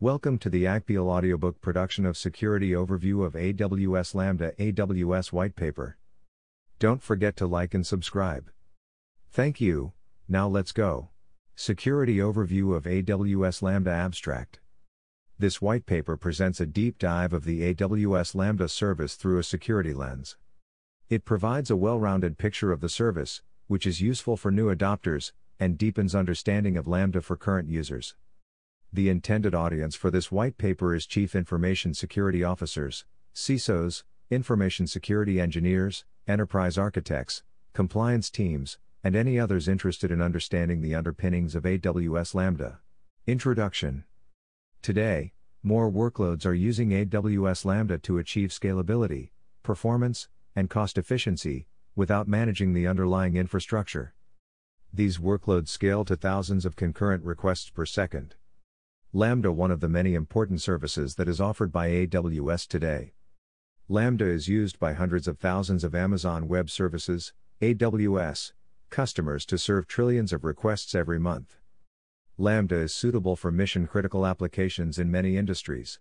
Welcome to the Agpeel audiobook production of Security Overview of AWS Lambda AWS White Paper. Don't forget to like and subscribe. Thank you, now let's go. Security Overview of AWS Lambda Abstract. This white paper presents a deep dive of the AWS Lambda service through a security lens. It provides a well rounded picture of the service, which is useful for new adopters, and deepens understanding of Lambda for current users. The intended audience for this white paper is Chief Information Security Officers, CISOs, Information Security Engineers, Enterprise Architects, Compliance Teams, and any others interested in understanding the underpinnings of AWS Lambda. Introduction Today, more workloads are using AWS Lambda to achieve scalability, performance, and cost efficiency, without managing the underlying infrastructure. These workloads scale to thousands of concurrent requests per second. Lambda one of the many important services that is offered by AWS today. Lambda is used by hundreds of thousands of Amazon Web Services, AWS, customers to serve trillions of requests every month. Lambda is suitable for mission critical applications in many industries.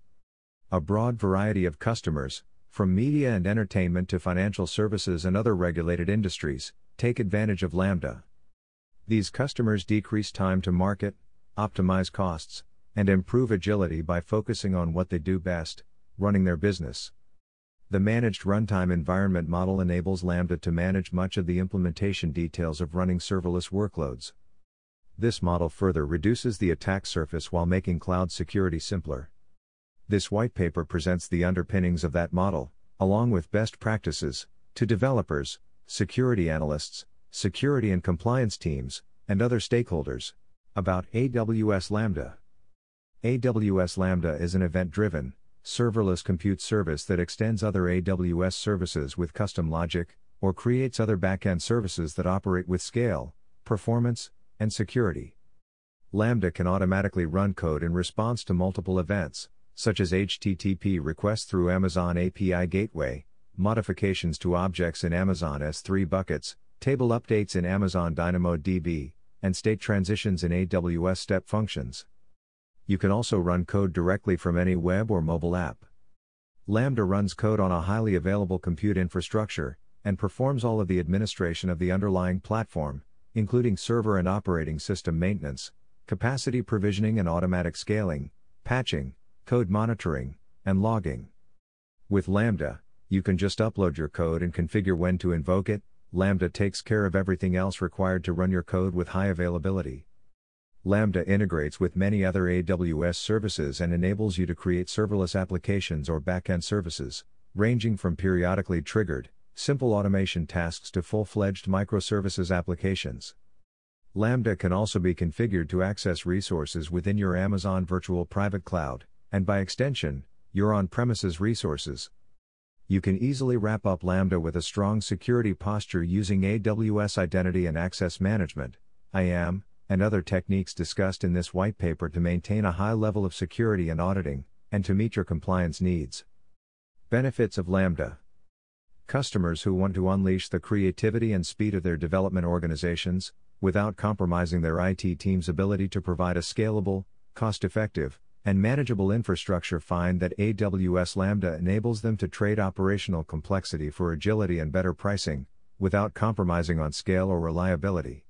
A broad variety of customers, from media and entertainment to financial services and other regulated industries, take advantage of Lambda. These customers decrease time to market, optimize costs, and improve agility by focusing on what they do best running their business. The Managed Runtime Environment Model enables Lambda to manage much of the implementation details of running serverless workloads. This model further reduces the attack surface while making cloud security simpler. This white paper presents the underpinnings of that model, along with best practices, to developers, security analysts, security and compliance teams, and other stakeholders about AWS Lambda. AWS Lambda is an event driven, serverless compute service that extends other AWS services with custom logic, or creates other backend services that operate with scale, performance, and security. Lambda can automatically run code in response to multiple events, such as HTTP requests through Amazon API Gateway, modifications to objects in Amazon S3 buckets, table updates in Amazon DynamoDB, and state transitions in AWS step functions you can also run code directly from any web or mobile app. Lambda runs code on a highly available compute infrastructure and performs all of the administration of the underlying platform, including server and operating system maintenance, capacity provisioning and automatic scaling, patching, code monitoring, and logging. With Lambda, you can just upload your code and configure when to invoke it. Lambda takes care of everything else required to run your code with high availability. Lambda integrates with many other AWS services and enables you to create serverless applications or backend services, ranging from periodically triggered, simple automation tasks to full fledged microservices applications. Lambda can also be configured to access resources within your Amazon Virtual Private Cloud, and by extension, your on premises resources. You can easily wrap up Lambda with a strong security posture using AWS Identity and Access Management, IAM, and other techniques discussed in this white paper to maintain a high level of security and auditing, and to meet your compliance needs. Benefits of Lambda Customers who want to unleash the creativity and speed of their development organizations, without compromising their IT team's ability to provide a scalable, cost effective, and manageable infrastructure find that AWS Lambda enables them to trade operational complexity for agility and better pricing, without compromising on scale or reliability.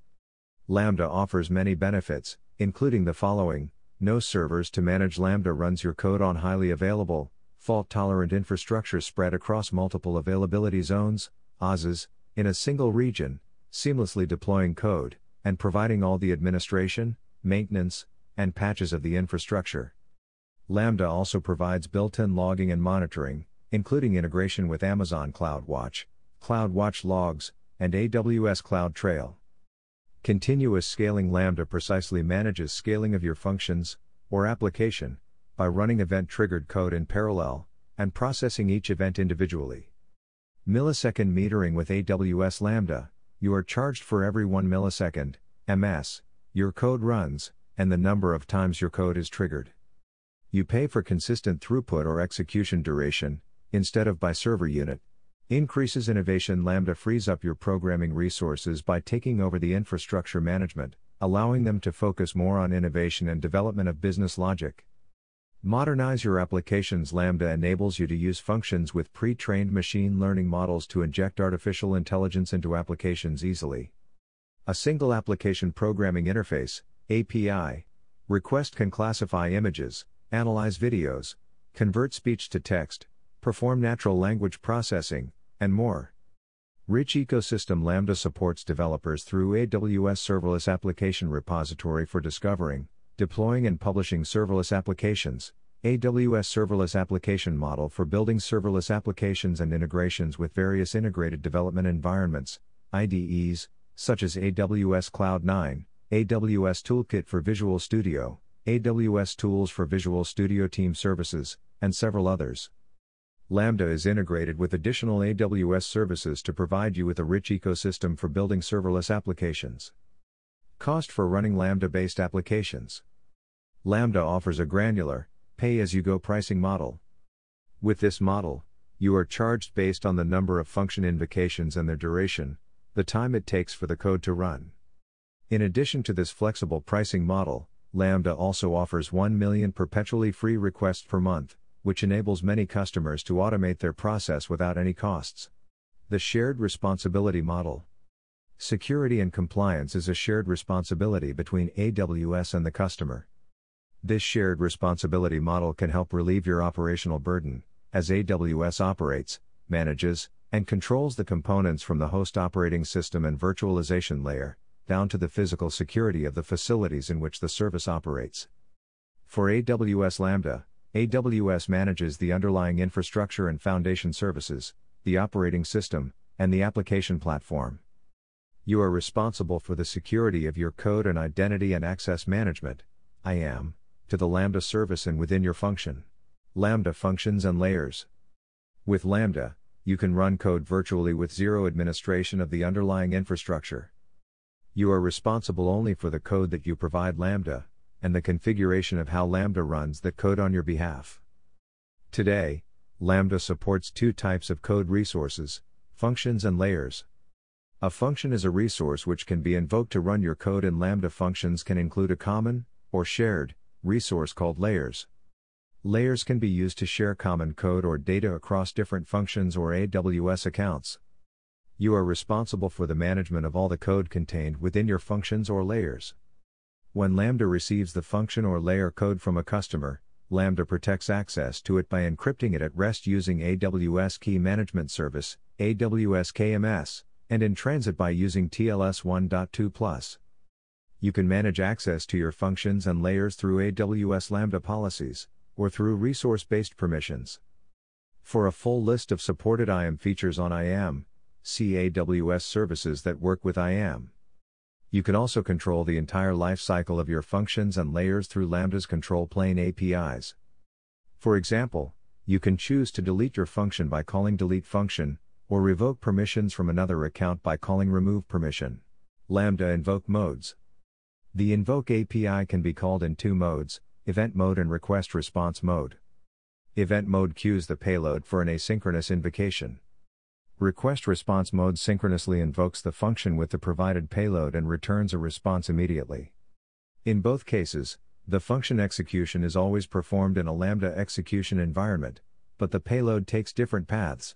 Lambda offers many benefits, including the following no servers to manage Lambda runs your code on highly available, fault tolerant infrastructure spread across multiple availability zones, OZs, in a single region, seamlessly deploying code, and providing all the administration, maintenance, and patches of the infrastructure. Lambda also provides built in logging and monitoring, including integration with Amazon CloudWatch, CloudWatch Logs, and AWS CloudTrail. Continuous scaling Lambda precisely manages scaling of your functions, or application, by running event triggered code in parallel, and processing each event individually. Millisecond metering with AWS Lambda, you are charged for every 1 millisecond, MS, your code runs, and the number of times your code is triggered. You pay for consistent throughput or execution duration, instead of by server unit, Increases innovation Lambda frees up your programming resources by taking over the infrastructure management, allowing them to focus more on innovation and development of business logic. Modernize your applications Lambda enables you to use functions with pre trained machine learning models to inject artificial intelligence into applications easily. A single application programming interface, API, request can classify images, analyze videos, convert speech to text, perform natural language processing, and more. Rich Ecosystem Lambda supports developers through AWS Serverless Application Repository for discovering, deploying, and publishing serverless applications, AWS Serverless Application Model for building serverless applications and integrations with various integrated development environments, IDEs, such as AWS Cloud 9, AWS Toolkit for Visual Studio, AWS Tools for Visual Studio Team Services, and several others. Lambda is integrated with additional AWS services to provide you with a rich ecosystem for building serverless applications. Cost for running Lambda based applications Lambda offers a granular, pay as you go pricing model. With this model, you are charged based on the number of function invocations and their duration, the time it takes for the code to run. In addition to this flexible pricing model, Lambda also offers 1 million perpetually free requests per month, which enables many customers to automate their process without any costs. The shared responsibility model. Security and compliance is a shared responsibility between AWS and the customer. This shared responsibility model can help relieve your operational burden, as AWS operates, manages, and controls the components from the host operating system and virtualization layer, down to the physical security of the facilities in which the service operates. For AWS Lambda, AWS manages the underlying infrastructure and foundation services, the operating system, and the application platform. You are responsible for the security of your code and identity and access management, IAM, to the Lambda service and within your function. Lambda functions and layers. With Lambda, you can run code virtually with zero administration of the underlying infrastructure. You are responsible only for the code that you provide Lambda, and the configuration of how Lambda runs that code on your behalf. Today, Lambda supports two types of code resources functions and layers. A function is a resource which can be invoked to run your code, and Lambda functions can include a common, or shared, resource called layers. Layers can be used to share common code or data across different functions or AWS accounts. You are responsible for the management of all the code contained within your functions or layers. When Lambda receives the function or layer code from a customer, Lambda protects access to it by encrypting it at rest using AWS Key Management Service, AWS KMS, and in transit by using TLS 1.2+. You can manage access to your functions and layers through AWS Lambda policies, or through resource based permissions. For a full list of supported IAM features on IAM, see AWS services that work with IAM. You can also control the entire life cycle of your functions and layers through Lambda's control plane APIs. For example, you can choose to delete your function by calling delete function, or revoke permissions from another account by calling remove permission. Lambda invoke modes. The invoke API can be called in two modes event mode and request response mode. Event mode queues the payload for an asynchronous invocation. Request response mode synchronously invokes the function with the provided payload and returns a response immediately. In both cases, the function execution is always performed in a Lambda execution environment, but the payload takes different paths.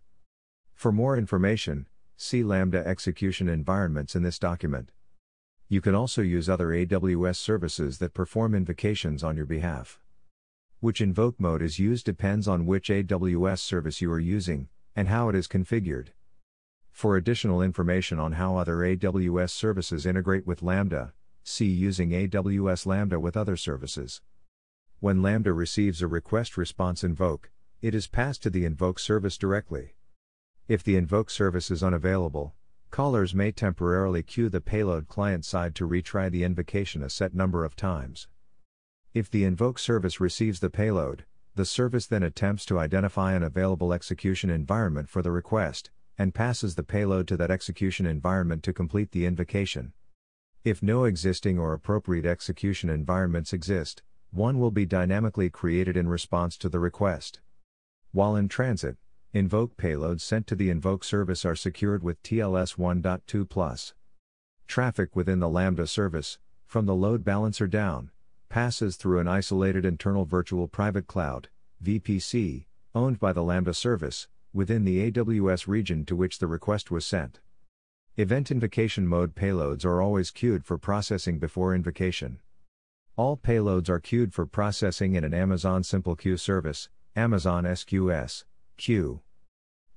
For more information, see Lambda execution environments in this document. You can also use other AWS services that perform invocations on your behalf. Which invoke mode is used depends on which AWS service you are using, and how it is configured. For additional information on how other AWS services integrate with Lambda, see using AWS Lambda with other services. When Lambda receives a request response invoke, it is passed to the invoke service directly. If the invoke service is unavailable, callers may temporarily queue the payload client side to retry the invocation a set number of times. If the invoke service receives the payload, the service then attempts to identify an available execution environment for the request, and passes the payload to that execution environment to complete the invocation. If no existing or appropriate execution environments exist, one will be dynamically created in response to the request. While in transit, invoke payloads sent to the invoke service are secured with TLS 1.2+. Traffic within the Lambda service, from the load balancer down, passes through an isolated internal virtual private cloud, VPC, owned by the Lambda service, within the AWS region to which the request was sent. Event invocation mode payloads are always queued for processing before invocation. All payloads are queued for processing in an Amazon Simple Queue service, Amazon SQS, queue.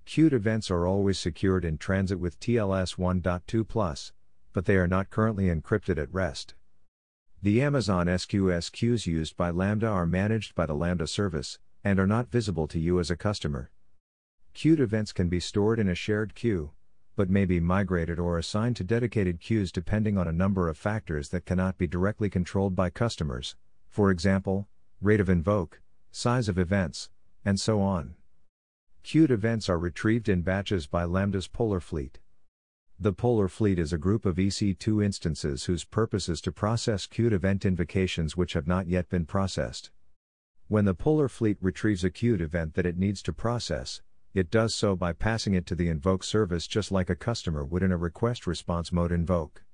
Queued events are always secured in transit with TLS 1.2+, but they are not currently encrypted at rest. The Amazon SQS queues used by Lambda are managed by the Lambda service and are not visible to you as a customer. Queued events can be stored in a shared queue, but may be migrated or assigned to dedicated queues depending on a number of factors that cannot be directly controlled by customers, for example, rate of invoke, size of events, and so on. Queued events are retrieved in batches by Lambda's Polar Fleet. The Polar Fleet is a group of EC2 instances whose purpose is to process queued event invocations which have not yet been processed. When the Polar Fleet retrieves a queued event that it needs to process, it does so by passing it to the invoke service just like a customer would in a request response mode invoke.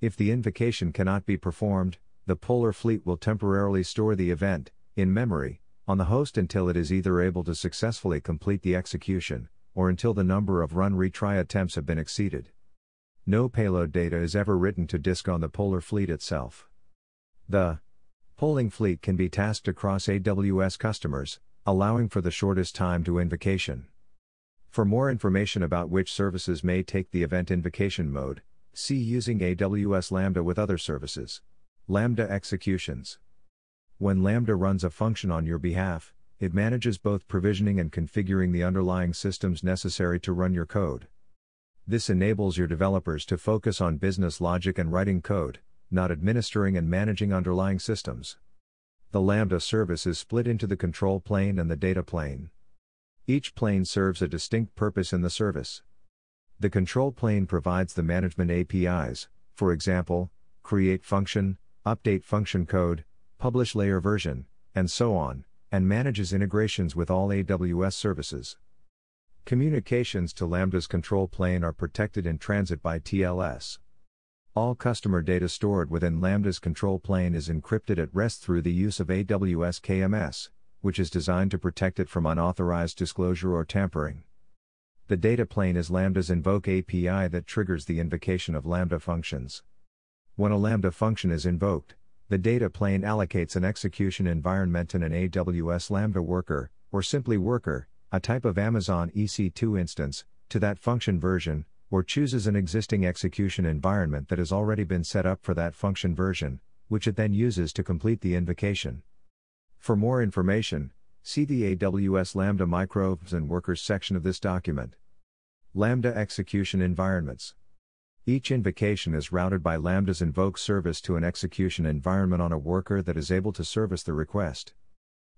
If the invocation cannot be performed, the Polar Fleet will temporarily store the event, in memory, on the host until it is either able to successfully complete the execution, or until the number of run retry attempts have been exceeded. No payload data is ever written to disk on the polar fleet itself. The polling fleet can be tasked across AWS customers, allowing for the shortest time to invocation. For more information about which services may take the event invocation mode, see using AWS Lambda with other services. Lambda executions. When Lambda runs a function on your behalf, it manages both provisioning and configuring the underlying systems necessary to run your code. This enables your developers to focus on business logic and writing code, not administering and managing underlying systems. The Lambda service is split into the control plane and the data plane. Each plane serves a distinct purpose in the service. The control plane provides the management APIs, for example, create function, update function code, publish layer version, and so on, and manages integrations with all AWS services. Communications to Lambda's control plane are protected in transit by TLS. All customer data stored within Lambda's control plane is encrypted at rest through the use of AWS KMS, which is designed to protect it from unauthorized disclosure or tampering. The data plane is Lambda's invoke API that triggers the invocation of Lambda functions. When a Lambda function is invoked, the data plane allocates an execution environment and an AWS Lambda worker, or simply worker, a type of Amazon EC2 instance, to that function version, or chooses an existing execution environment that has already been set up for that function version, which it then uses to complete the invocation. For more information, see the AWS Lambda Microbes and Workers section of this document. Lambda Execution Environments each invocation is routed by Lambda's invoke service to an execution environment on a worker that is able to service the request.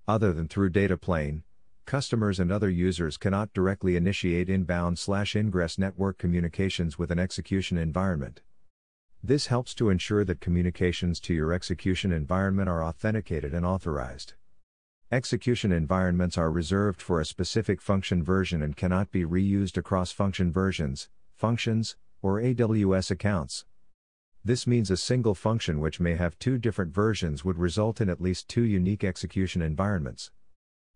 Other than through data plane, customers and other users cannot directly initiate inbound slash ingress network communications with an execution environment. This helps to ensure that communications to your execution environment are authenticated and authorized. Execution environments are reserved for a specific function version and cannot be reused across function versions, functions, or AWS accounts. This means a single function which may have two different versions would result in at least two unique execution environments.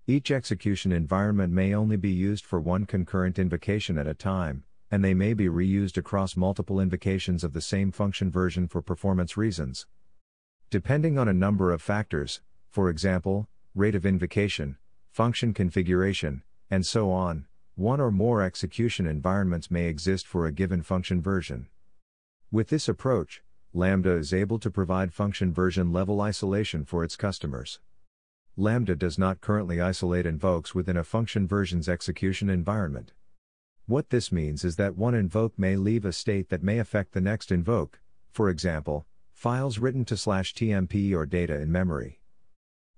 Each execution environment may only be used for one concurrent invocation at a time, and they may be reused across multiple invocations of the same function version for performance reasons. Depending on a number of factors, for example, rate of invocation, function configuration, and so on, one or more execution environments may exist for a given function version. With this approach, Lambda is able to provide function version level isolation for its customers. Lambda does not currently isolate invokes within a function version's execution environment. What this means is that one invoke may leave a state that may affect the next invoke, for example, files written to slash TMP or data in memory.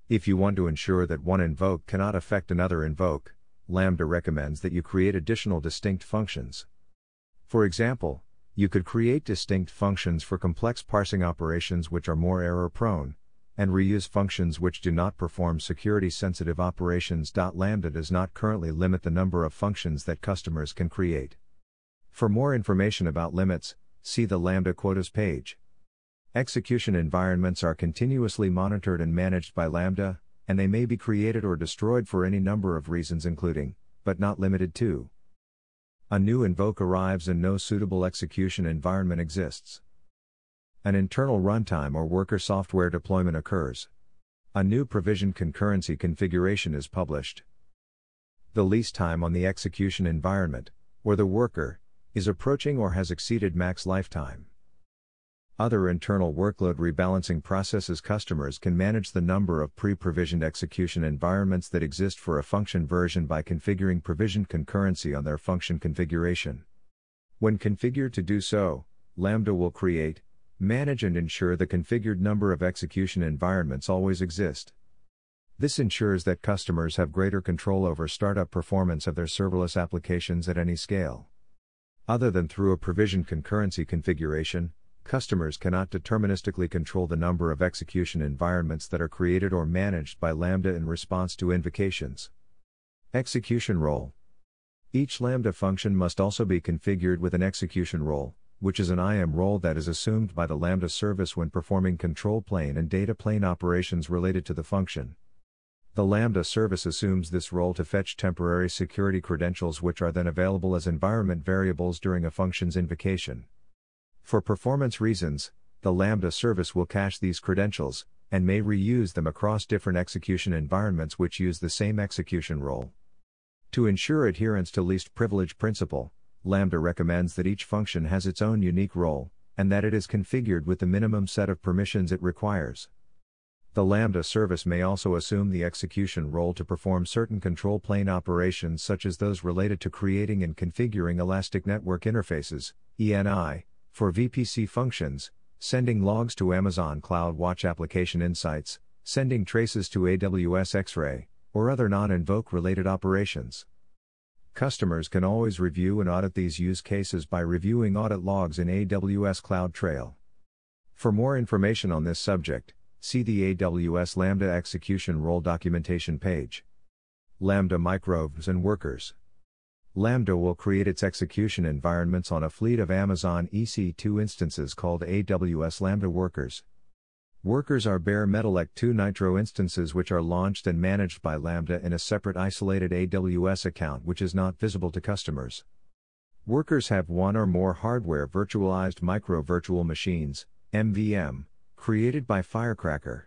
If you want to ensure that one invoke cannot affect another invoke, Lambda recommends that you create additional distinct functions. For example, you could create distinct functions for complex parsing operations which are more error prone, and reuse functions which do not perform security sensitive operations. Lambda does not currently limit the number of functions that customers can create. For more information about limits, see the Lambda quotas page. Execution environments are continuously monitored and managed by Lambda, and they may be created or destroyed for any number of reasons including, but not limited to. A new invoke arrives and no suitable execution environment exists. An internal runtime or worker software deployment occurs. A new provision concurrency configuration is published. The lease time on the execution environment, or the worker, is approaching or has exceeded max lifetime. Other internal workload rebalancing processes customers can manage the number of pre-provisioned execution environments that exist for a function version by configuring provisioned concurrency on their function configuration. When configured to do so, Lambda will create, manage and ensure the configured number of execution environments always exist. This ensures that customers have greater control over startup performance of their serverless applications at any scale. Other than through a provisioned concurrency configuration, customers cannot deterministically control the number of execution environments that are created or managed by Lambda in response to invocations. Execution role Each Lambda function must also be configured with an execution role, which is an IAM role that is assumed by the Lambda service when performing control plane and data plane operations related to the function. The Lambda service assumes this role to fetch temporary security credentials, which are then available as environment variables during a function's invocation. For performance reasons, the Lambda service will cache these credentials and may reuse them across different execution environments which use the same execution role. To ensure adherence to least privilege principle, Lambda recommends that each function has its own unique role, and that it is configured with the minimum set of permissions it requires. The Lambda service may also assume the execution role to perform certain control plane operations such as those related to creating and configuring Elastic Network Interfaces, ENI, for VPC functions, sending logs to Amazon CloudWatch Application Insights, sending traces to AWS X Ray, or other non invoke related operations. Customers can always review and audit these use cases by reviewing audit logs in AWS CloudTrail. For more information on this subject, see the AWS Lambda execution role documentation page. Lambda microbes and workers. Lambda will create its execution environments on a fleet of Amazon EC2 instances called AWS Lambda Workers. Workers are bare metal ec 2 Nitro instances which are launched and managed by Lambda in a separate isolated AWS account which is not visible to customers. Workers have one or more hardware virtualized micro virtual machines, MVM, created by Firecracker.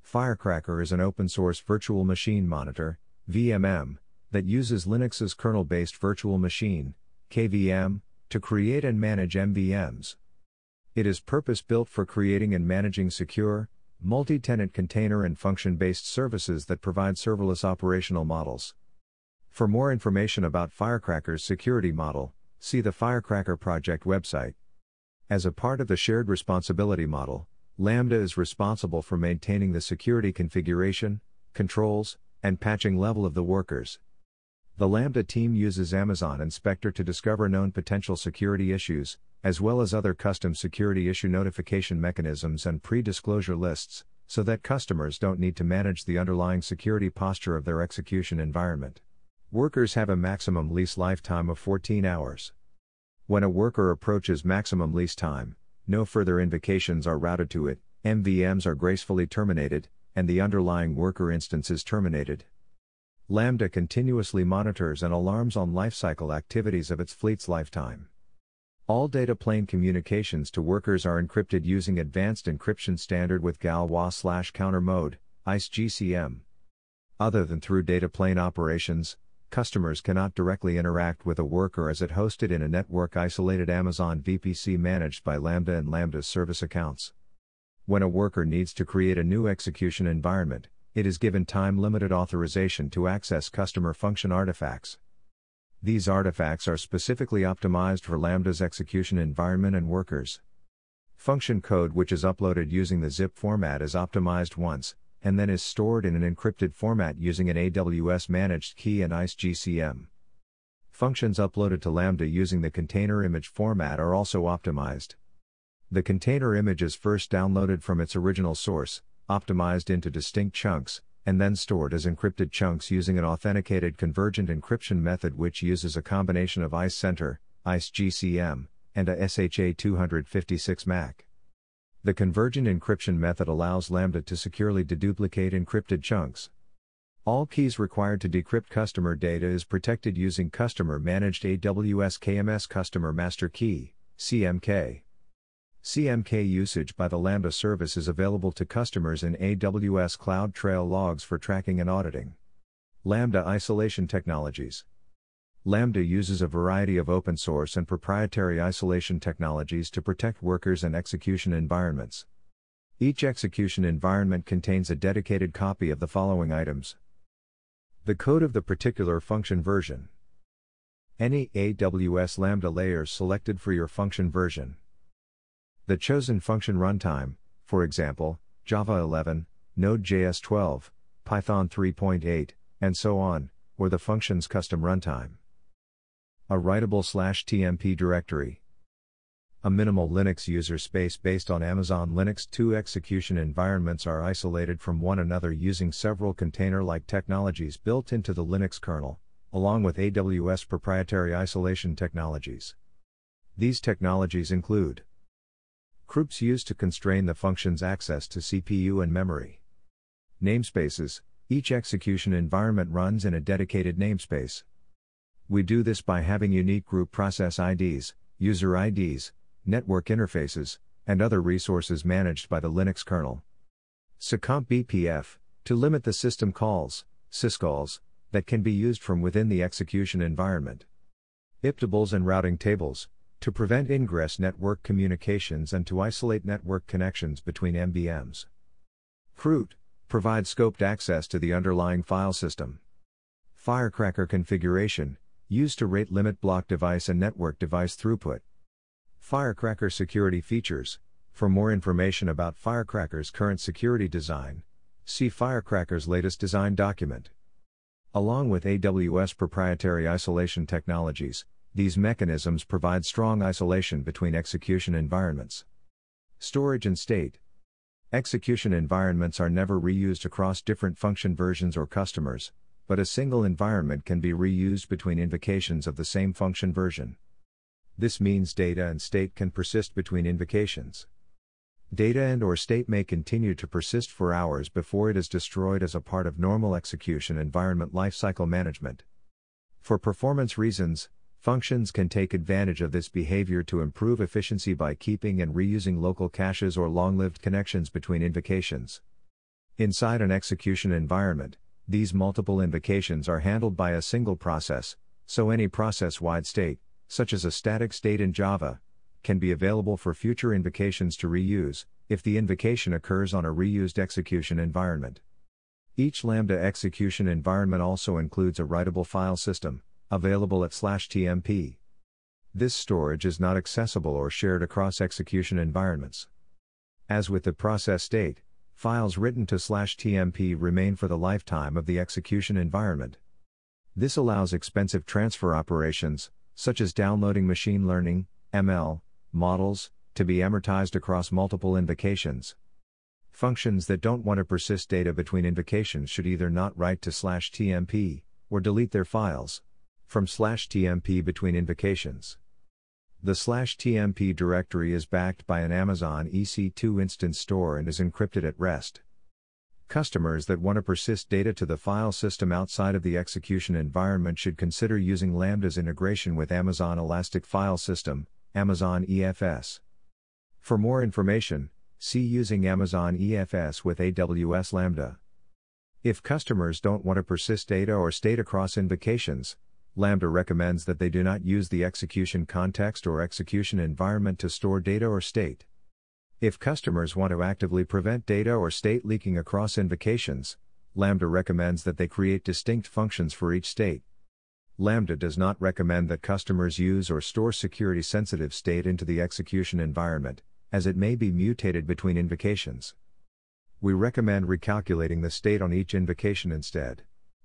Firecracker is an open source virtual machine monitor, VMM, that uses Linux's kernel based virtual machine, KVM, to create and manage MVMs. It is purpose built for creating and managing secure, multi tenant container and function based services that provide serverless operational models. For more information about Firecracker's security model, see the Firecracker Project website. As a part of the shared responsibility model, Lambda is responsible for maintaining the security configuration, controls, and patching level of the workers. The Lambda team uses Amazon Inspector to discover known potential security issues, as well as other custom security issue notification mechanisms and pre disclosure lists, so that customers don't need to manage the underlying security posture of their execution environment. Workers have a maximum lease lifetime of 14 hours. When a worker approaches maximum lease time, no further invocations are routed to it, MVMs are gracefully terminated, and the underlying worker instance is terminated. Lambda continuously monitors and alarms on lifecycle activities of its fleet's lifetime. All data plane communications to workers are encrypted using advanced encryption standard with Galois counter mode, ICE GCM. Other than through data plane operations, customers cannot directly interact with a worker as it hosted in a network isolated Amazon VPC managed by Lambda and Lambda's service accounts. When a worker needs to create a new execution environment, it is given time-limited authorization to access customer function artifacts. These artifacts are specifically optimized for Lambda's execution environment and workers. Function code which is uploaded using the zip format is optimized once, and then is stored in an encrypted format using an AWS managed key and ICE GCM. Functions uploaded to Lambda using the container image format are also optimized. The container image is first downloaded from its original source, optimized into distinct chunks, and then stored as encrypted chunks using an authenticated convergent encryption method which uses a combination of ICE Center, ICE GCM, and a SHA 256 MAC. The convergent encryption method allows Lambda to securely deduplicate encrypted chunks. All keys required to decrypt customer data is protected using customer managed AWS KMS Customer Master Key, CMK. CMK usage by the Lambda service is available to customers in AWS CloudTrail logs for tracking and auditing. Lambda Isolation Technologies Lambda uses a variety of open source and proprietary isolation technologies to protect workers and execution environments. Each execution environment contains a dedicated copy of the following items the code of the particular function version, any AWS Lambda layers selected for your function version. The chosen function runtime, for example, Java 11, Node.js 12, Python 3.8, and so on, or the function's custom runtime. A writable slash TMP directory. A minimal Linux user space based on Amazon Linux 2 execution environments are isolated from one another using several container like technologies built into the Linux kernel, along with AWS proprietary isolation technologies. These technologies include Groups used to constrain the function's access to CPU and memory. Namespaces each execution environment runs in a dedicated namespace. We do this by having unique group process IDs, user IDs, network interfaces, and other resources managed by the Linux kernel. SysComp BPF, to limit the system calls, syscalls, that can be used from within the execution environment. Iptables and routing tables, to prevent ingress network communications and to isolate network connections between MBMs. Fruit provides scoped access to the underlying file system. Firecracker configuration used to rate limit block device and network device throughput. Firecracker security features. For more information about Firecracker's current security design, see Firecracker's latest design document. Along with AWS proprietary isolation technologies, these mechanisms provide strong isolation between execution environments. Storage and state. Execution environments are never reused across different function versions or customers, but a single environment can be reused between invocations of the same function version. This means data and state can persist between invocations. Data and or state may continue to persist for hours before it is destroyed as a part of normal execution environment lifecycle management. For performance reasons, Functions can take advantage of this behavior to improve efficiency by keeping and reusing local caches or long lived connections between invocations. Inside an execution environment, these multiple invocations are handled by a single process, so any process wide state, such as a static state in Java, can be available for future invocations to reuse, if the invocation occurs on a reused execution environment. Each Lambda execution environment also includes a writable file system, Available at slash TMP. This storage is not accessible or shared across execution environments. As with the process state, files written to slash TMP remain for the lifetime of the execution environment. This allows expensive transfer operations, such as downloading machine learning, ML, models, to be amortized across multiple invocations. Functions that don't want to persist data between invocations should either not write to slash TMP, or delete their files from slash TMP between invocations. The slash TMP directory is backed by an Amazon EC2 instance store and is encrypted at rest. Customers that want to persist data to the file system outside of the execution environment should consider using Lambda's integration with Amazon Elastic File System, Amazon EFS. For more information, see using Amazon EFS with AWS Lambda. If customers don't want to persist data or state across invocations, Lambda recommends that they do not use the execution context or execution environment to store data or state. If customers want to actively prevent data or state leaking across invocations, Lambda recommends that they create distinct functions for each state. Lambda does not recommend that customers use or store security sensitive state into the execution environment, as it may be mutated between invocations. We recommend recalculating the state on each invocation instead.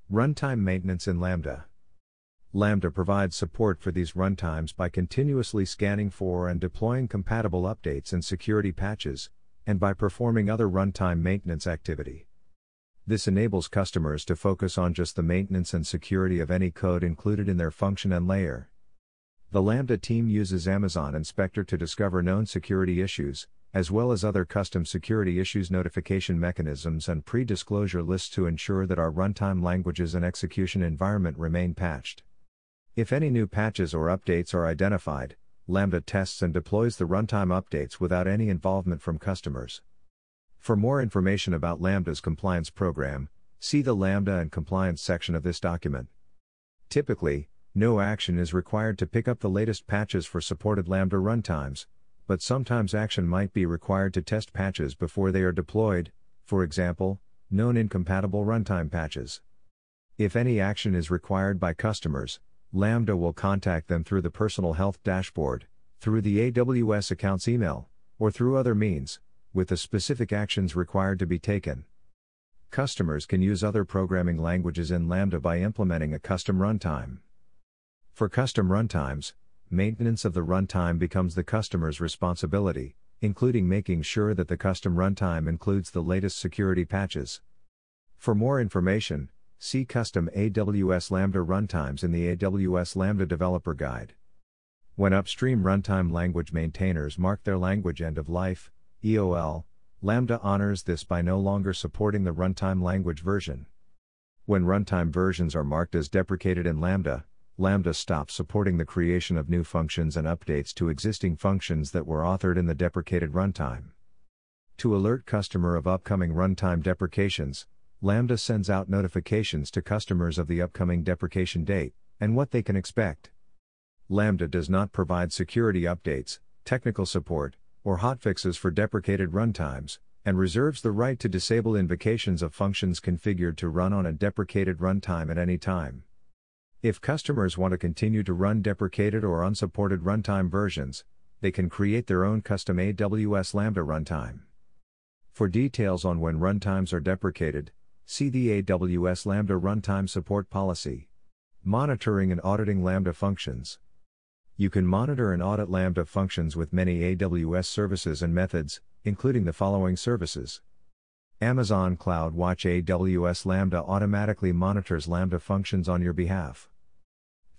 Runtime maintenance in Lambda. Lambda provides support for these runtimes by continuously scanning for and deploying compatible updates and security patches, and by performing other runtime maintenance activity. This enables customers to focus on just the maintenance and security of any code included in their function and layer. The Lambda team uses Amazon Inspector to discover known security issues, as well as other custom security issues notification mechanisms and pre disclosure lists to ensure that our runtime languages and execution environment remain patched. If any new patches or updates are identified, Lambda tests and deploys the runtime updates without any involvement from customers. For more information about Lambda's compliance program, see the Lambda and compliance section of this document. Typically, no action is required to pick up the latest patches for supported Lambda runtimes, but sometimes action might be required to test patches before they are deployed, for example, known incompatible runtime patches. If any action is required by customers, Lambda will contact them through the personal health dashboard, through the AWS account's email, or through other means, with the specific actions required to be taken. Customers can use other programming languages in Lambda by implementing a custom runtime. For custom runtimes, maintenance of the runtime becomes the customer's responsibility, including making sure that the custom runtime includes the latest security patches. For more information, see custom AWS Lambda runtimes in the AWS Lambda Developer Guide. When upstream runtime language maintainers mark their language end of life, EOL, Lambda honors this by no longer supporting the runtime language version. When runtime versions are marked as deprecated in Lambda, Lambda stops supporting the creation of new functions and updates to existing functions that were authored in the deprecated runtime. To alert customer of upcoming runtime deprecations, Lambda sends out notifications to customers of the upcoming deprecation date and what they can expect. Lambda does not provide security updates, technical support, or hotfixes for deprecated runtimes, and reserves the right to disable invocations of functions configured to run on a deprecated runtime at any time. If customers want to continue to run deprecated or unsupported runtime versions, they can create their own custom AWS Lambda runtime. For details on when runtimes are deprecated, CDAWS Lambda Runtime Support Policy. Monitoring and auditing Lambda functions. You can monitor and audit Lambda functions with many AWS services and methods, including the following services. Amazon Cloud Watch AWS Lambda automatically monitors Lambda functions on your behalf.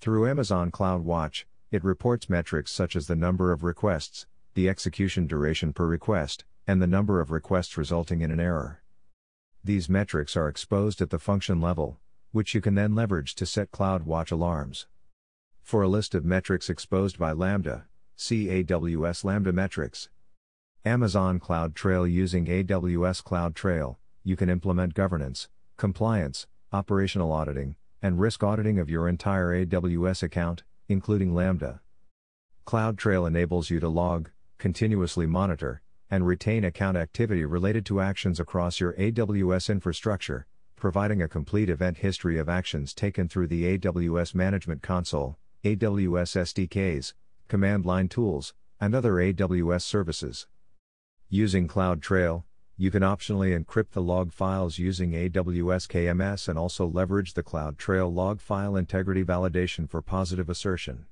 Through Amazon Cloud Watch, it reports metrics such as the number of requests, the execution duration per request, and the number of requests resulting in an error. These metrics are exposed at the function level, which you can then leverage to set CloudWatch alarms. For a list of metrics exposed by Lambda, see AWS Lambda metrics. Amazon CloudTrail using AWS CloudTrail, you can implement governance, compliance, operational auditing, and risk auditing of your entire AWS account, including Lambda. CloudTrail enables you to log, continuously monitor, and retain account activity related to actions across your AWS infrastructure, providing a complete event history of actions taken through the AWS Management Console, AWS SDKs, command line tools, and other AWS services. Using CloudTrail, you can optionally encrypt the log files using AWS KMS and also leverage the CloudTrail log file integrity validation for positive assertion.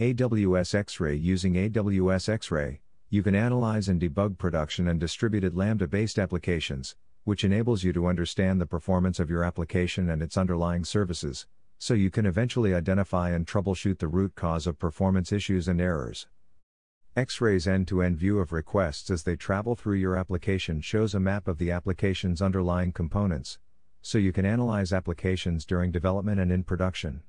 AWS X-Ray using AWS X-Ray, you can analyze and debug production and distributed Lambda based applications, which enables you to understand the performance of your application and its underlying services, so you can eventually identify and troubleshoot the root cause of performance issues and errors. X Ray's end to end view of requests as they travel through your application shows a map of the application's underlying components, so you can analyze applications during development and in production.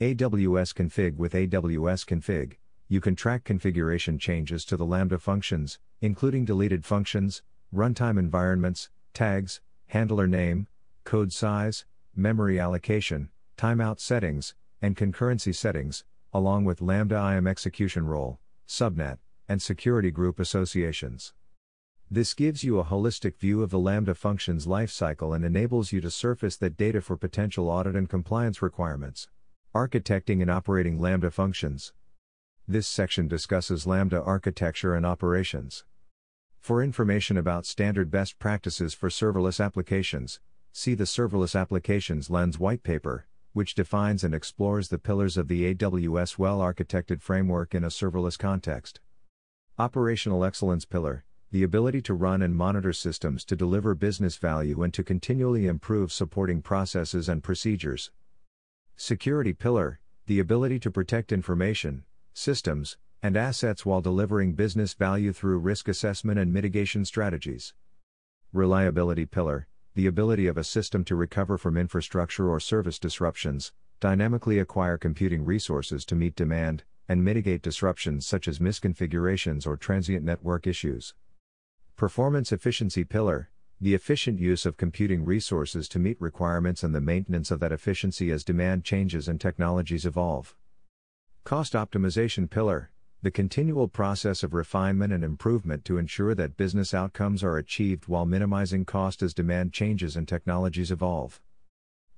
AWS Config with AWS Config you can track configuration changes to the Lambda functions, including deleted functions, runtime environments, tags, handler name, code size, memory allocation, timeout settings, and concurrency settings, along with Lambda IAM execution role, subnet, and security group associations. This gives you a holistic view of the Lambda function's lifecycle and enables you to surface that data for potential audit and compliance requirements. Architecting and operating Lambda functions. This section discusses Lambda architecture and operations. For information about standard best practices for serverless applications, see the Serverless Applications Lens white paper, which defines and explores the pillars of the AWS well architected framework in a serverless context. Operational Excellence Pillar the ability to run and monitor systems to deliver business value and to continually improve supporting processes and procedures. Security Pillar the ability to protect information, systems, and assets while delivering business value through risk assessment and mitigation strategies. Reliability pillar the ability of a system to recover from infrastructure or service disruptions, dynamically acquire computing resources to meet demand, and mitigate disruptions such as misconfigurations or transient network issues. Performance efficiency pillar the efficient use of computing resources to meet requirements and the maintenance of that efficiency as demand changes and technologies evolve. Cost optimization pillar the continual process of refinement and improvement to ensure that business outcomes are achieved while minimizing cost as demand changes and technologies evolve.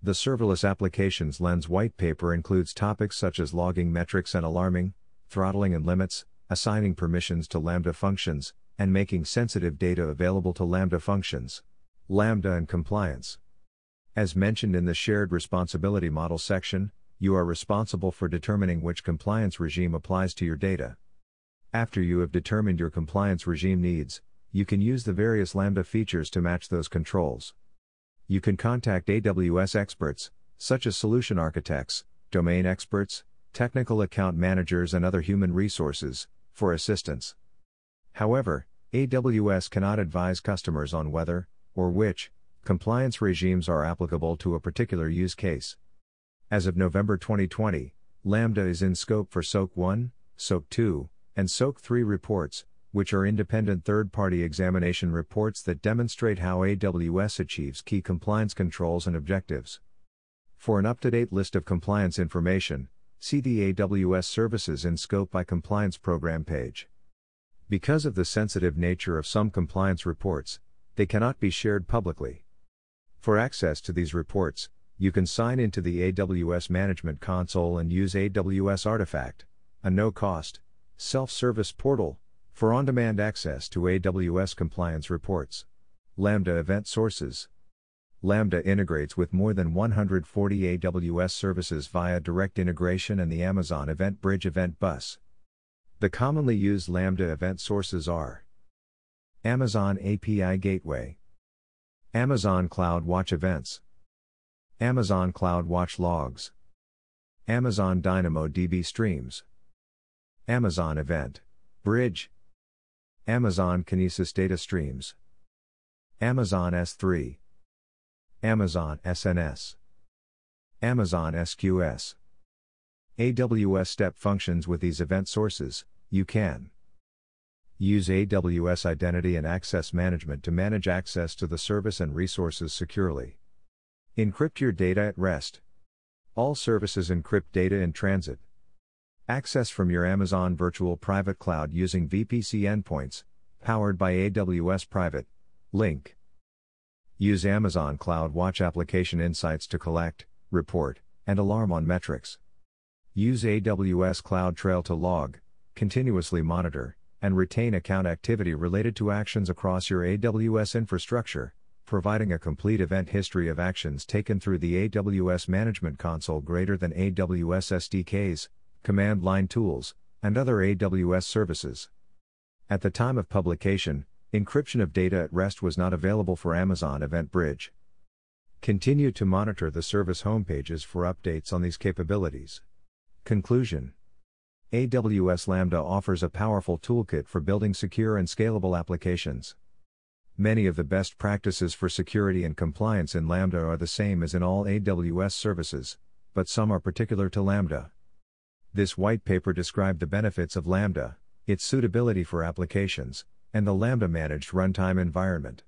The Serverless Applications Lens white paper includes topics such as logging metrics and alarming, throttling and limits, assigning permissions to Lambda functions, and making sensitive data available to Lambda functions. Lambda and compliance. As mentioned in the shared responsibility model section, you are responsible for determining which compliance regime applies to your data. After you have determined your compliance regime needs, you can use the various Lambda features to match those controls. You can contact AWS experts, such as solution architects, domain experts, technical account managers, and other human resources, for assistance. However, AWS cannot advise customers on whether, or which, compliance regimes are applicable to a particular use case. As of November 2020, Lambda is in scope for SOC 1, SOC 2, and SOC 3 reports, which are independent third party examination reports that demonstrate how AWS achieves key compliance controls and objectives. For an up to date list of compliance information, see the AWS Services in Scope by Compliance Program page. Because of the sensitive nature of some compliance reports, they cannot be shared publicly. For access to these reports, you can sign into the AWS Management Console and use AWS Artifact, a no cost, self service portal, for on demand access to AWS compliance reports. Lambda event sources. Lambda integrates with more than 140 AWS services via direct integration and the Amazon Event Bridge Event Bus. The commonly used Lambda event sources are Amazon API Gateway, Amazon Cloud Watch Events. Amazon CloudWatch logs, Amazon DynamoDB streams, Amazon Event, Bridge, Amazon Kinesis data streams, Amazon S3, Amazon SNS, Amazon SQS. AWS step functions with these event sources, you can use AWS Identity and Access Management to manage access to the service and resources securely. Encrypt your data at rest. All services encrypt data in transit. Access from your Amazon Virtual Private Cloud using VPC endpoints, powered by AWS Private. Link. Use Amazon Cloud Watch application insights to collect, report, and alarm on metrics. Use AWS CloudTrail to log, continuously monitor, and retain account activity related to actions across your AWS infrastructure, providing a complete event history of actions taken through the AWS Management Console greater than AWS SDKs, command line tools, and other AWS services. At the time of publication, encryption of data at rest was not available for Amazon EventBridge. Continue to monitor the service homepages for updates on these capabilities. Conclusion AWS Lambda offers a powerful toolkit for building secure and scalable applications. Many of the best practices for security and compliance in Lambda are the same as in all AWS services, but some are particular to Lambda. This white paper described the benefits of Lambda, its suitability for applications, and the Lambda managed runtime environment.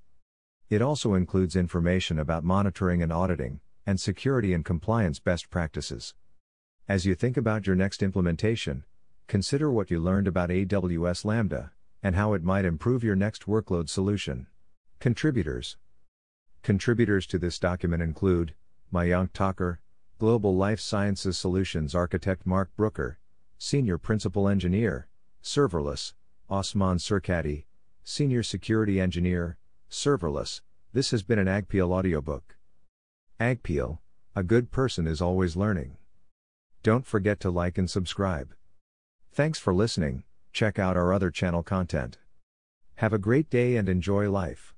It also includes information about monitoring and auditing, and security and compliance best practices. As you think about your next implementation, consider what you learned about AWS Lambda, and how it might improve your next workload solution. Contributors Contributors to this document include Mayank Thakur, Global Life Sciences Solutions Architect Mark Brooker, Senior Principal Engineer, Serverless, Osman Sirkadi, Senior Security Engineer, Serverless. This has been an Agpeel audiobook. Agpeel, a good person is always learning. Don't forget to like and subscribe. Thanks for listening, check out our other channel content. Have a great day and enjoy life.